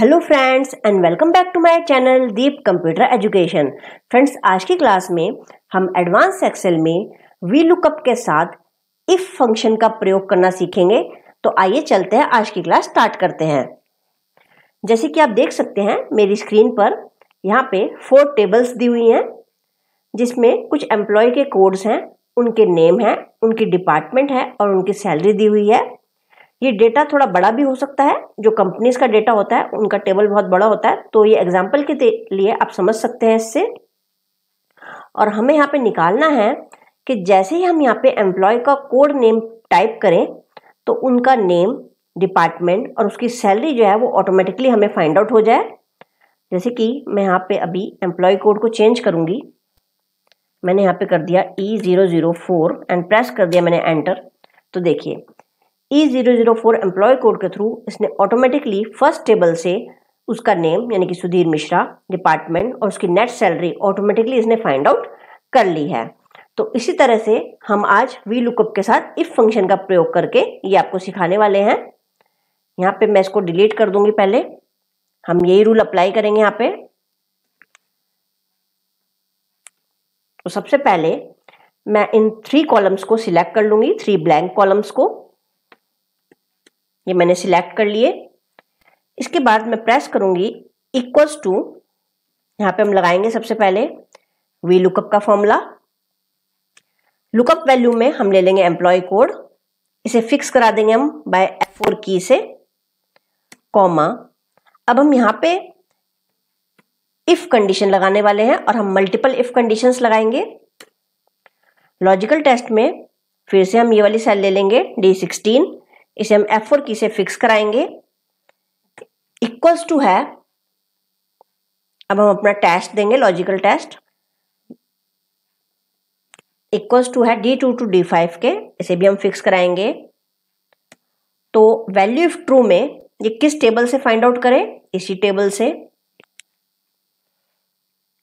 hello friends and welcome back to my channel Deep computer education friends आज की class में हम एडवांस एक्सेल में वी लुकअप के साथ इफ फंक्शन का प्रयोग करना सीखेंगे तो आइए चलते हैं आज की क्लास स्टार्ट करते हैं जैसे कि आप देख सकते हैं मेरी स्क्रीन पर यहाँ पे फोर टेबल्स दी हुई हैं जिसमें कुछ एम्प्लॉय के कोड्स हैं उनके नेम हैं उनकी डिपार्टमेंट है और उनकी सैलरी दी हुई है ये डेटा थोड़ा बड़ा भी हो सकता है जो कंपनीज का डेटा होता है उनका टेबल बहुत बड़ा होता है तो ये एग्जाम्पल के लिए आप समझ सकते हैं इससे और हमें यहाँ पे निकालना है कि जैसे ही हम यहाँ पे एम्प्लॉय का कोड नेम टाइप करें तो उनका नेम डिपार्टमेंट और उसकी सैलरी जो है वो ऑटोमेटिकली हमें फाइंड आउट हो जाए जैसे कि मैं यहाँ पे अभी एम्प्लॉय कोड को चेंज करूँगी मैंने यहाँ पे कर दिया E zero zero four and press कर दिया मैंने एंटर तो देखिए E004 zero zero four employee code के थ्रू इसने ऑटोमेटिकली फर्स्ट टेबल से उसका नेम यानी कि सुधीर मिश्रा डिपार्टमेंट और उसकी नेट सैलरी ऑटोमेटिकली इसने फाइंड आउट कर ली है तो इसी तरह से हम आज वी लुकअप के साथ इफ फंक्शन का प्रयोग करके ये आपको सिखाने वाले हैं यहाँ पे मैं इसको डिलीट कर दूंगी पहले हम यही रूल अप्लाई करेंगे यहाँ पे तो सबसे पहले मैं इन थ्री कॉलम्स को सिलेक्ट कर लूंगी थ्री ब्लैंक कॉलम्स को ये मैंने सिलेक्ट कर लिए इसके बाद मैं प्रेस करूंगी इक्वल्स टू यहां पे हम लगाएंगे सबसे पहले वी लुकअप का फॉर्मूला लुकअप वैल्यू में हम ले लेंगे एम्प्लॉय कोड इसे फिक्स करा देंगे हम बाय एफ फोर की से कॉमा अब हम यहां पे इफ कंडीशन लगाने वाले हैं और हम मल्टीपल इफ कंडीशंस लगाएंगे लॉजिकल टेस्ट में फिर से हम ये वाली सेल ले लेंगे डी सिक्सटीन इसे हम एफ फोर की से फिक्स कराएंगे इक्वल्स टू है अब हम अपना टेस्ट देंगे लॉजिकल टेस्ट इक्वल्स टू है D two to D five के इसे भी हम फिक्स कराएंगे तो वैल्यू इफ ट्रू में ये किस टेबल से फाइंड आउट करें इसी टेबल से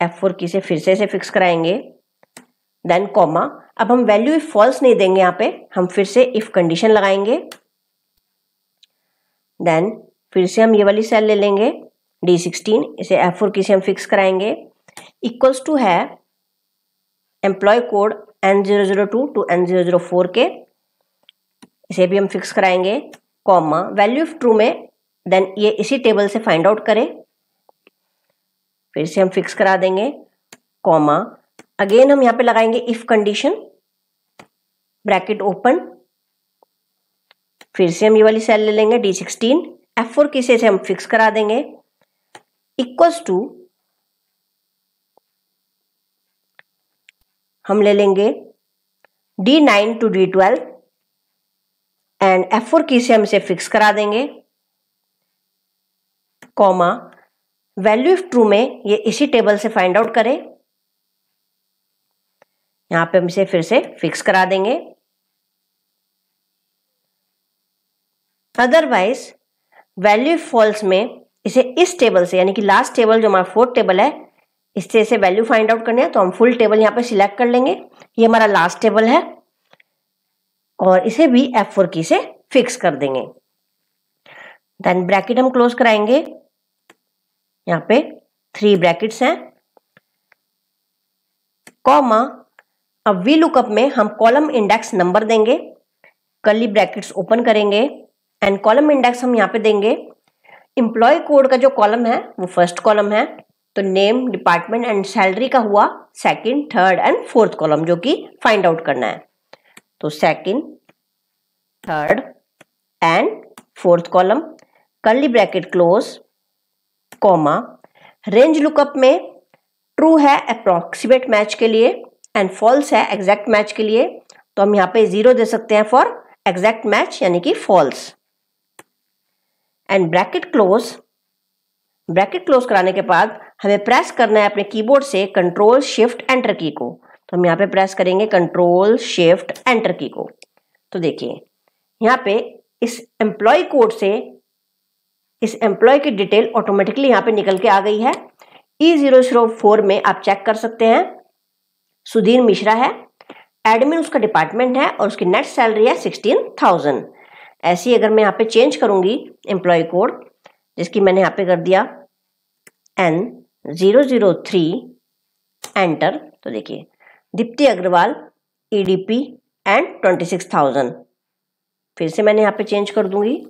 एफ फोर की से फिर से इसे फिक्स कराएंगे देन कॉमा अब हम वैल्यू इफ फॉल्स नहीं देंगे यहां पे हम फिर से इफ कंडीशन लगाएंगे देन फिर से हम ये वाली सेल ले लेंगे डी सिक्सटीन इसे एफ फोर की से हम फिक्स कराएंगे इक्वल्स टू है employee code N zero zero two to N zero zero four के इसे भी हम फिक्स कराएंगे कॉमा वैल्यू ऑफ ट्रू में देन ये इसी टेबल से फाइंड आउट करें फिर से हम फिक्स करा देंगे कॉमा अगेन हम यहाँ पे लगाएंगे इफ कंडीशन ब्रैकेट ओपन फिर से हम ये वाली सेल ले लेंगे D sixteen F four key से हम फिक्स करा देंगे इक्वल्स टू हम ले लेंगे D nine to D twelve and F four key से हम इसे फिक्स करा देंगे कॉमा वैल्यू इफ ट्रू में ये इसी टेबल से फाइंड आउट करें यहां पे हम इसे फिर से फिक्स करा देंगे अदरवाइज वैल्यू फॉल्स में इसे इस टेबल से यानी कि लास्ट टेबल जो हमारा फोर्थ टेबल है इससे इसे वैल्यू फाइंड आउट करनी है तो हम फुल टेबल यहाँ पे सिलेक्ट कर लेंगे ये हमारा लास्ट टेबल है और इसे भी एफ फोर की से फिक्स कर देंगे देन ब्रैकेट हम क्लोज कराएंगे यहाँ पे थ्री ब्रैकेट्स हैं कॉमा अब वी लुकअप में हम कॉलम इंडेक्स नंबर देंगे कली ब्रैकेट्स ओपन करेंगे एंड कॉलम इंडेक्स हम यहाँ पे देंगे इंप्लॉय कोड का जो कॉलम है वो फर्स्ट कॉलम है तो नेम डिपार्टमेंट एंड सैलरी का हुआ second third and fourth column जो कि फाइंड आउट करना है तो second third and fourth column curly bracket close comma range lookup में ट्रू है अप्रोक्सीमेट मैच के लिए एंड फॉल्स है एग्जैक्ट मैच के लिए तो हम यहाँ पे जीरो दे सकते हैं फॉर एग्जैक्ट मैच यानी कि false and bracket close bracket close कराने के बाद हमें प्रेस करना है अपने कीबोर्ड से कंट्रोल शिफ्ट एंटर की को तो हम यहाँ पे प्रेस करेंगे कंट्रोल शिफ्ट एंटर की को तो देखिए यहाँ पे इस एम्प्लॉय कोड से इस एम्प्लॉय की डिटेल ऑटोमेटिकली यहाँ पे निकल के आ गई है ई जीरो जीरो फोर में आप चेक कर सकते हैं सुधीर मिश्रा है एडमिन उसका डिपार्टमेंट है और उसकी नेट सैलरी है सिक्सटीन थाउजेंड ऐसे ही अगर मैं यहाँ पे चेंज करूँगी एम्प्लॉय कोड जिसकी मैंने यहाँ पे कर दिया N zero zero three enter तो देखिए Deepti Agarwal EDP and twenty six thousand फिर से मैंने यहाँ पे चेंज कर दूंगी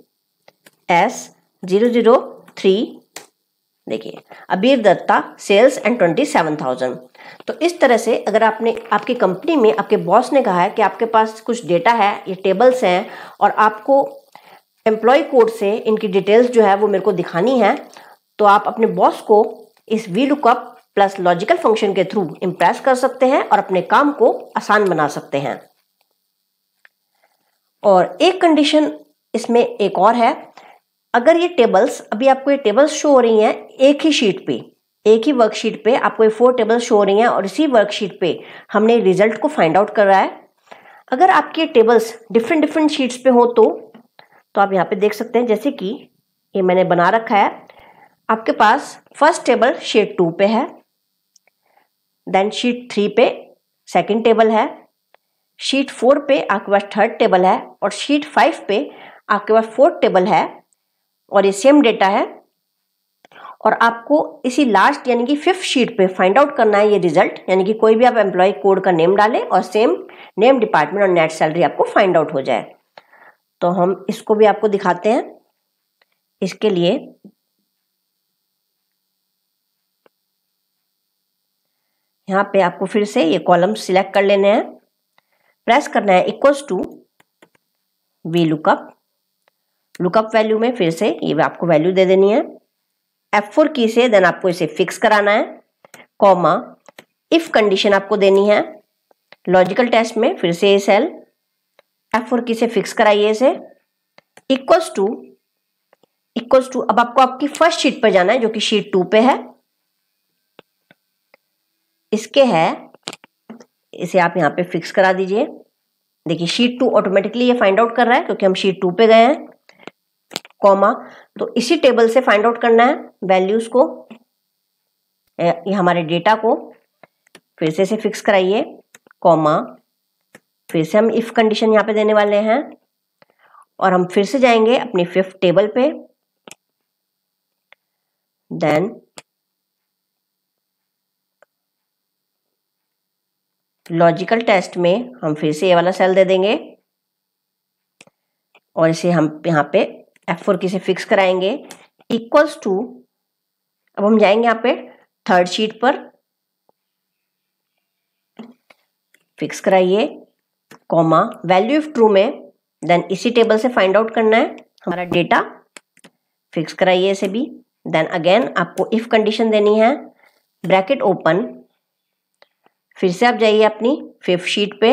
एस ज़ीरो ज़ीरो थ्री देखिए Abir Dutta sales and twenty seven thousand तो इस तरह से अगर आपने आपकी कंपनी में आपके बॉस ने कहा है कि आपके पास कुछ डेटा है ये टेबल्स हैं और आपको एम्प्लॉय कोड से इनकी डिटेल्स जो है वो मेरे को दिखानी है तो आप अपने बॉस को इस V lookup plus logical function के थ्रू इम्प्रेस कर सकते हैं और अपने काम को आसान बना सकते हैं और एक कंडीशन इसमें एक और है अगर ये टेबल्स अभी आपको ये टेबल्स शो हो रही हैं एक ही शीट पे एक ही वर्कशीट पे आपको ये फोर टेबल्स शो हो रही हैं और इसी वर्कशीट पे हमने रिजल्ट को फाइंड आउट कर रहा है अगर आपके टेबल्स डिफरेंट डिफरेंट शीट्स पे हो तो तो आप यहाँ पे देख सकते हैं जैसे कि ये मैंने बना रखा है आपके पास फर्स्ट टेबल शीट टू पे है देन शीट थ्री पे सेकेंड टेबल है शीट फोर पे आपके पास थर्ड टेबल है और शीट फाइव पे आपके पास फोर्थ टेबल है और ये सेम डेटा है और आपको इसी लास्ट यानी कि फिफ्थ शीट पे फाइंड आउट करना है ये रिजल्ट यानी कि कोई भी आप एम्प्लॉय कोड का नेम डालें और सेम नेम डिपार्टमेंट और नेट सैलरी आपको फाइंड आउट हो जाए तो हम इसको भी आपको दिखाते हैं इसके लिए यहाँ पे आपको फिर से ये कॉलम सिलेक्ट कर लेने हैं प्रेस करना है equals to V lookup lookup value में फिर से ये आपको वैल्यू दे देनी है एफ फोर की से देन आपको इसे फिक्स कराना है कॉमा इफ कंडीशन आपको देनी है लॉजिकल टेस्ट में फिर से ये सेल एफ फोर की से फिक्स कराइए इसे इक्वल्स टू इक्वल्स टू अब आपको आपकी फर्स्ट शीट पर जाना है जो कि शीट टू पे है इसके है इसे आप यहाँ पे फिक्स करा दीजिए देखिए शीट टू ऑटोमेटिकली ये फाइंड आउट कर रहा है क्योंकि हम शीट टू पे गए हैं कॉमा तो इसी टेबल से फाइंड आउट करना है वैल्यूज को ये हमारे डेटा को फिर से इसे फिक्स कराइए कॉमा फिर से हम इफ कंडीशन यहाँ पे देने वाले हैं और हम फिर से जाएंगे अपनी फिफ्थ टेबल पे देन लॉजिकल टेस्ट में हम फिर से ये वाला सेल दे देंगे और इसे हम यहाँ पे एफ फोर किसे फिक्स कराएंगे इक्वल्स टू अब हम जाएंगे यहां पे थर्ड शीट पर फिक्स कराइए कॉमा वैल्यू इफ ट्रू में देन इसी टेबल से फाइंड आउट करना है हमारा डेटा फिक्स कराइए इसे भी देन अगेन आपको इफ कंडीशन देनी है ब्रैकेट ओपन फिर से आप जाइए अपनी फिफ्थ शीट पे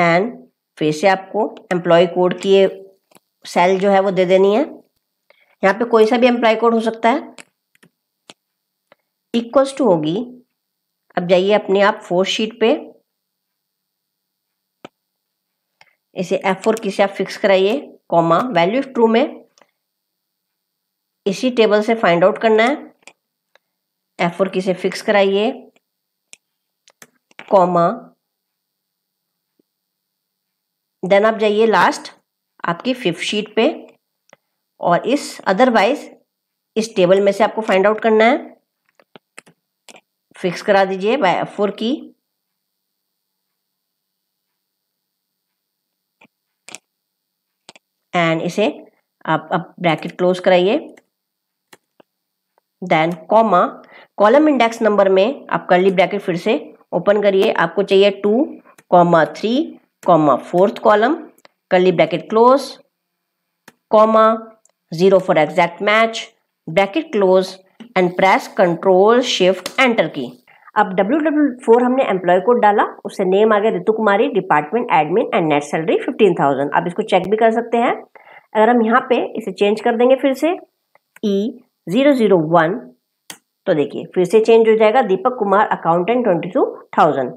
एंड फिर से आपको एम्प्लॉय कोड की सेल जो है वो दे देनी है यहाँ पे कोई सा भी एम्प्लॉय कोड हो सकता है इक्वल्स टू होगी अब जाइए अपने आप फोर्थ शीट पे इसे एफ फोर किसे आप फिक्स कराइए कॉमा वैल्यू ट्रू में इसी टेबल से फाइंड आउट करना है एफ फोर किसे फिक्स कराइए कॉमा देन आप जाइए लास्ट आपकी फिफ्थ शीट पे और इस अदरवाइज इस टेबल में से आपको फाइंड आउट करना है फिक्स करा दीजिए बाय फोर की एंड इसे आप अब ब्रैकेट क्लोज कराइए then comma column index number में आप करली ब्रैकेट फिर से ओपन करिए आपको चाहिए two comma three comma fourth column curly bracket close comma zero for exact match bracket close and press control shift enter key अब डब्ल्यू डब्ल्यू फोर हमने एम्प्लॉय कोड डाला उससे नेम आ गया Ritu Kumari department admin and net salary fifteen thousand आप इसको check भी कर सकते हैं अगर हम यहाँ पे इसे चेंज कर देंगे फिर से ई ज़ीरो ज़ीरो वन तो देखिए फिर से चेंज हो जाएगा Deepak Kumar accountant twenty two thousand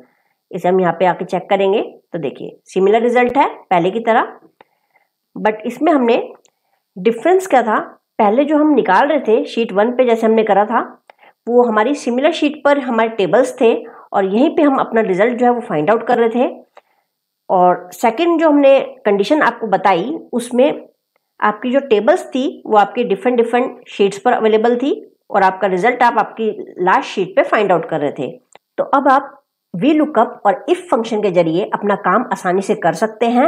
इसे हम यहाँ पे आके चेक करेंगे तो देखिए सिमिलर रिजल्ट है पहले की तरह बट इसमें हमने डिफरेंस क्या था पहले जो हम निकाल रहे थे शीट वन पे जैसे हमने करा था वो हमारी सिमिलर शीट पर हमारे टेबल्स थे और यहीं पे हम अपना रिजल्ट जो है वो फाइंड आउट कर रहे थे और सेकंड जो हमने कंडीशन आपको बताई उसमें आपकी जो टेबल्स थी वो आपकी डिफरेंट डिफरेंट शीट्स पर अवेलेबल थी और आपका रिजल्ट आप आपकी लास्ट शीट पे फाइंड आउट कर रहे थे तो अब आप वी लुकअप और इफ फंक्शन के जरिए अपना काम आसानी से कर सकते हैं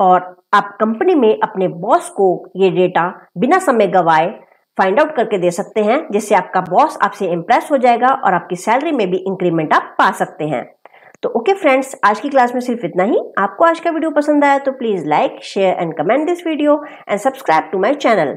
और आप कंपनी में अपने बॉस को ये डेटा बिना समय गवाए फाइंड आउट करके दे सकते हैं जिससे आपका बॉस आपसे इम्प्रेस हो जाएगा और आपकी सैलरी में भी इंक्रीमेंट आप पा सकते हैं तो ओके फ्रेंड्स आज की क्लास में सिर्फ इतना ही आपको आज का वीडियो पसंद आया तो please like share and comment this video and subscribe to my channel